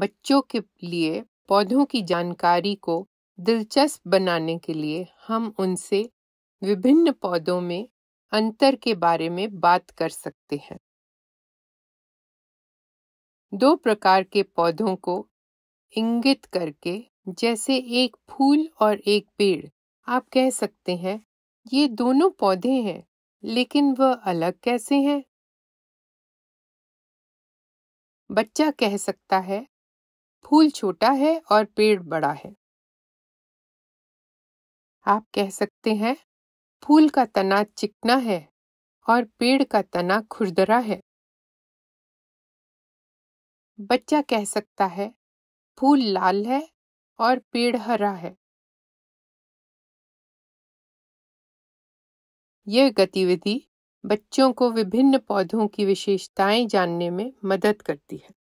बच्चों के लिए पौधों की जानकारी को दिलचस्प बनाने के लिए हम उनसे विभिन्न पौधों में अंतर के बारे में बात कर सकते हैं दो प्रकार के पौधों को इंगित करके जैसे एक फूल और एक पेड़ आप कह सकते हैं ये दोनों पौधे हैं लेकिन वह अलग कैसे हैं बच्चा कह सकता है फूल छोटा है और पेड़ बड़ा है आप कह सकते हैं फूल का तना चिकना है और पेड़ का तना खुरदरा है बच्चा कह सकता है फूल लाल है और पेड़ हरा है यह गतिविधि बच्चों को विभिन्न पौधों की विशेषताएं जानने में मदद करती है